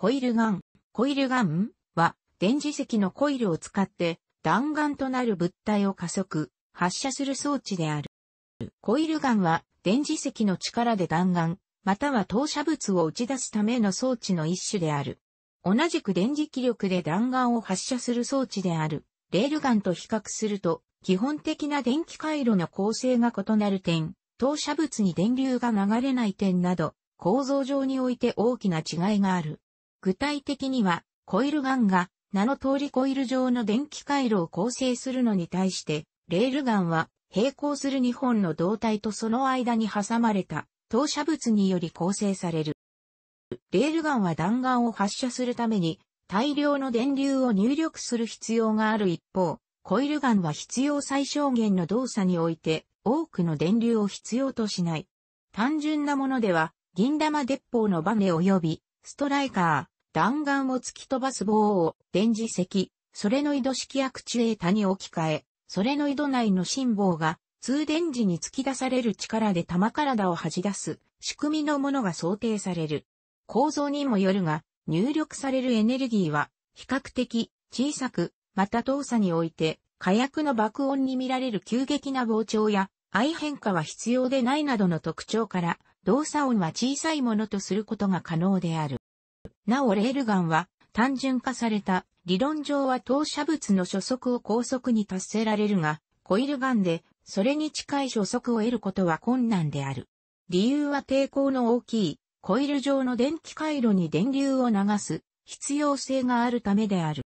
コイルガン。コイルガンは、電磁石のコイルを使って、弾丸となる物体を加速、発射する装置である。コイルガンは、電磁石の力で弾丸、または投射物を打ち出すための装置の一種である。同じく電磁気力で弾丸を発射する装置である、レールガンと比較すると、基本的な電気回路の構成が異なる点、投射物に電流が流れない点など、構造上において大きな違いがある。具体的には、コイルガンが名の通りコイル状の電気回路を構成するのに対して、レールガンは並行する2本の胴体とその間に挟まれた投射物により構成される。レールガンは弾丸を発射するために大量の電流を入力する必要がある一方、コイルガンは必要最小限の動作において多くの電流を必要としない。単純なものでは、銀玉鉄砲のバネ及びストライカー、弾丸を突き飛ばす棒を電磁石、それの井戸式アクチュエータに置き換え、それの井戸内の辛抱が通電時に突き出される力で玉体を弾き出す仕組みのものが想定される。構造にもよるが、入力されるエネルギーは比較的小さく、また動作において火薬の爆音に見られる急激な膨張や愛変化は必要でないなどの特徴から動作音は小さいものとすることが可能である。なおレールガンは単純化された理論上は投射物の初速を高速に達せられるが、コイルガンでそれに近い初速を得ることは困難である。理由は抵抗の大きいコイル状の電気回路に電流を流す必要性があるためである。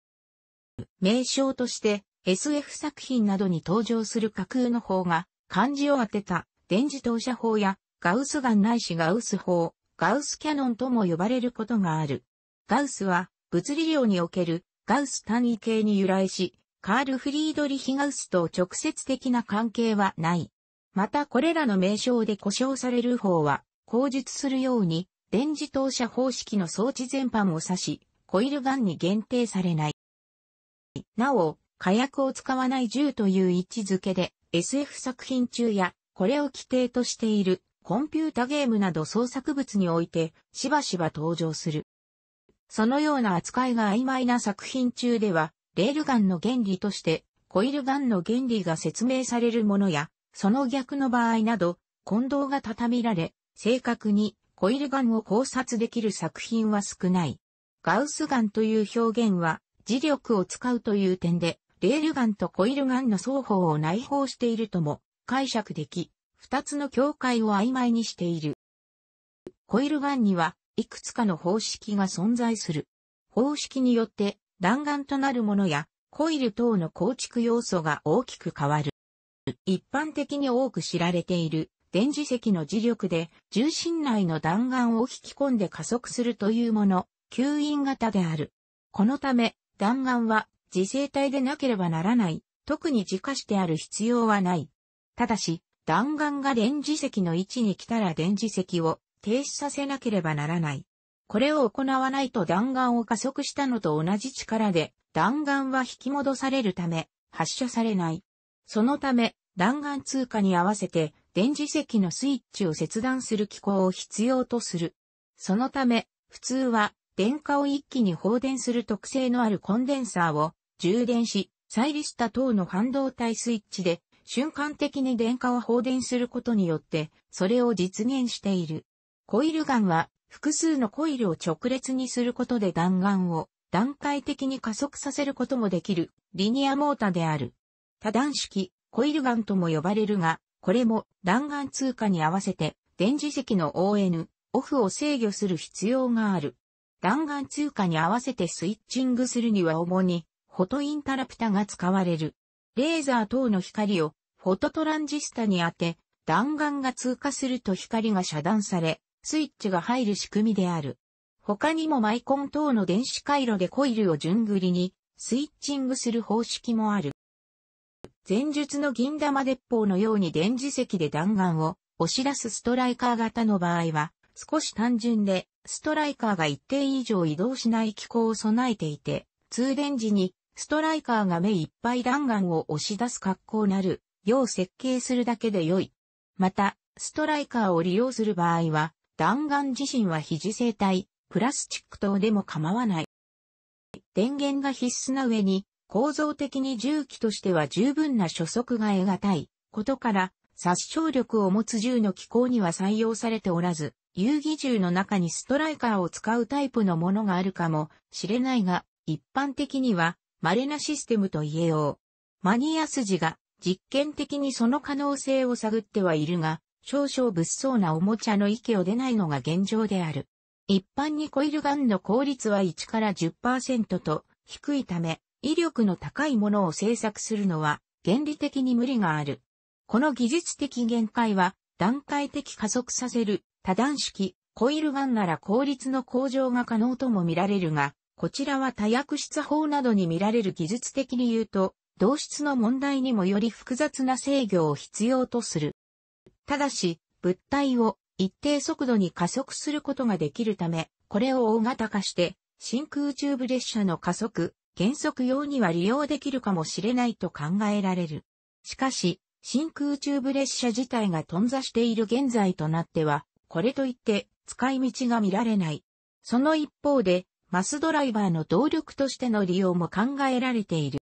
名称として SF 作品などに登場する架空の方が漢字を当てた電磁投射法やガウスガンないしガウス法、ガウスキャノンとも呼ばれることがある。ガウスは物理量におけるガウス単位系に由来し、カール・フリードリヒ・ガウスと直接的な関係はない。またこれらの名称で呼称される方は、口述するように、電磁投射方式の装置全般を指し、コイルガンに限定されない。なお、火薬を使わない銃という位置づけで、SF 作品中や、これを規定としているコンピュータゲームなど創作物において、しばしば登場する。そのような扱いが曖昧な作品中では、レールガンの原理として、コイルガンの原理が説明されるものや、その逆の場合など、混同が畳みられ、正確にコイルガンを考察できる作品は少ない。ガウスガンという表現は、磁力を使うという点で、レールガンとコイルガンの双方を内包しているとも解釈でき、二つの境界を曖昧にしている。コイルガンにはいくつかの方式が存在する。方式によって弾丸となるものやコイル等の構築要素が大きく変わる。一般的に多く知られている電磁石の磁力で重心内の弾丸を引き込んで加速するというもの、吸引型である。このため弾丸は磁性体でなければならない、特に自家してある必要はない。ただし、弾丸が電磁石の位置に来たら電磁石を停止させなければならない。これを行わないと弾丸を加速したのと同じ力で、弾丸は引き戻されるため、発射されない。そのため、弾丸通過に合わせて、電磁石のスイッチを切断する機構を必要とする。そのため、普通は、電荷を一気に放電する特性のあるコンデンサーを充電し、再リした等の半導体スイッチで瞬間的に電荷を放電することによって、それを実現している。コイルガンは複数のコイルを直列にすることで弾丸を段階的に加速させることもできるリニアモータである。多段式コイルガンとも呼ばれるが、これも弾丸通過に合わせて電磁石の ON、オフを制御する必要がある。弾丸通過に合わせてスイッチングするには主にフォトインタラプタが使われる。レーザー等の光をフォトトランジスタに当て、弾丸が通過すると光が遮断され、スイッチが入る仕組みである。他にもマイコン等の電子回路でコイルを順繰りにスイッチングする方式もある。前述の銀玉鉄砲のように電磁石で弾丸を押し出すストライカー型の場合は少し単純でストライカーが一定以上移動しない機構を備えていて通電時にストライカーが目いっぱい弾丸を押し出す格好なるよう設計するだけで良い。また、ストライカーを利用する場合は、弾丸自身は非受体、プラスチック等でも構わない。電源が必須な上に、構造的に銃器としては十分な初速が得難いことから、殺傷力を持つ銃の機構には採用されておらず、遊戯銃の中にストライカーを使うタイプのものがあるかもしれないが、一般的には稀なシステムと言えよう。マニア筋が実験的にその可能性を探ってはいるが、少々物騒なおもちゃの域を出ないのが現状である。一般にコイルガンの効率は1から10%と低いため、威力の高いものを製作するのは原理的に無理がある。この技術的限界は段階的加速させる多段式コイルガンなら効率の向上が可能とも見られるが、こちらは多薬質法などに見られる技術的に言うと同質の問題にもより複雑な制御を必要とする。ただし、物体を一定速度に加速することができるため、これを大型化して、真空チューブ列車の加速、減速用には利用できるかもしれないと考えられる。しかし、真空チューブ列車自体が頓挫している現在となっては、これといって使い道が見られない。その一方で、マスドライバーの動力としての利用も考えられている。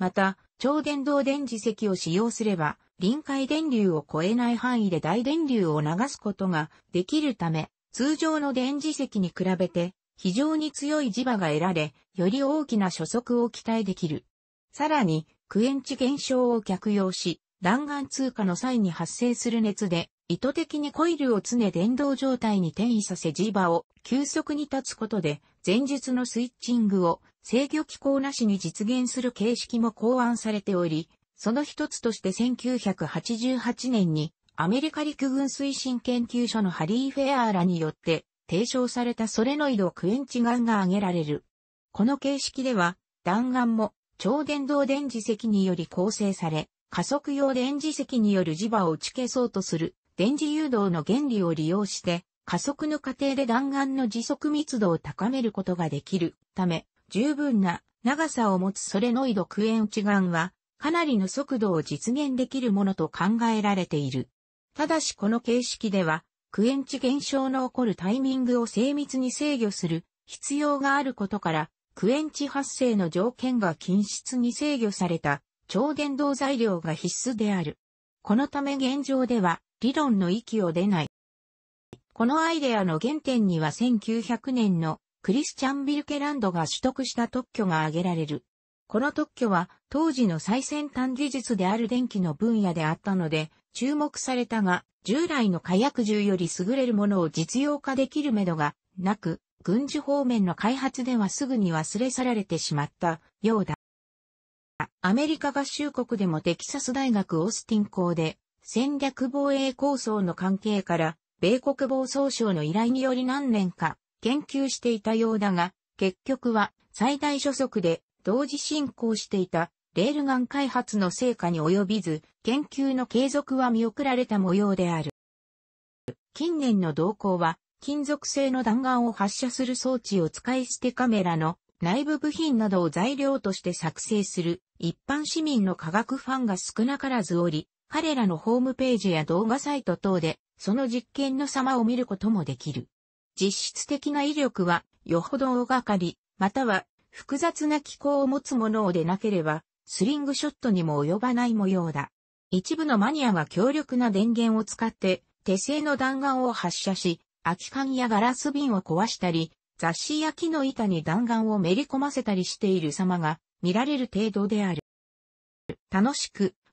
また、超電導電磁石を使用すれば、臨界電流を超えない範囲で大電流を流すことができるため、通常の電磁石に比べて非常に強い磁場が得られ、より大きな初速を期待できる。さらに、クエンチ現象を逆用し、弾丸通過の際に発生する熱で意図的にコイルを常電動状態に転移させ磁場を急速に立つことで前述のスイッチングを制御機構なしに実現する形式も考案されており、その一つとして1988年にアメリカ陸軍推進研究所のハリー・フェアーらによって提唱されたソレノイドクエンチガンが挙げられる。この形式では弾丸も超電動電磁石により構成され、加速用電磁石による磁場を打ち消そうとする電磁誘導の原理を利用して、加速の過程で弾丸の磁束密度を高めることができるため、十分な長さを持つソレノイドクエンチガンは、かなりの速度を実現できるものと考えられている。ただしこの形式では、クエンチ現象の起こるタイミングを精密に制御する必要があることから、クエンチ発生の条件が均質に制御された超伝導材料が必須である。このため現状では理論の域を出ない。このアイデアの原点には1900年のクリスチャン・ビルケランドが取得した特許が挙げられる。この特許は当時の最先端技術である電気の分野であったので注目されたが従来の火薬銃より優れるものを実用化できるめどがなく軍事方面の開発ではすぐに忘れ去られてしまったようだ。アメリカ合衆国でもテキサス大学オースティン校で戦略防衛構想の関係から、米国防総省の依頼により何年か研究していたようだが、結局は最大初速で同時進行していたレールガン開発の成果に及びず、研究の継続は見送られた模様である。近年の動向は、金属製の弾丸を発射する装置を使い捨てカメラの内部部品などを材料として作成する一般市民の科学ファンが少なからずおり、彼らのホームページや動画サイト等で、その実験の様を見ることもできる。実質的な威力は、よほど大掛かり、または、複雑な機構を持つものでなければ、スリングショットにも及ばない模様だ。一部のマニアが強力な電源を使って、手製の弾丸を発射し、空き缶やガラス瓶を壊したり、雑誌や木の板に弾丸をめり込ませたりしている様が見られる程度である。楽しく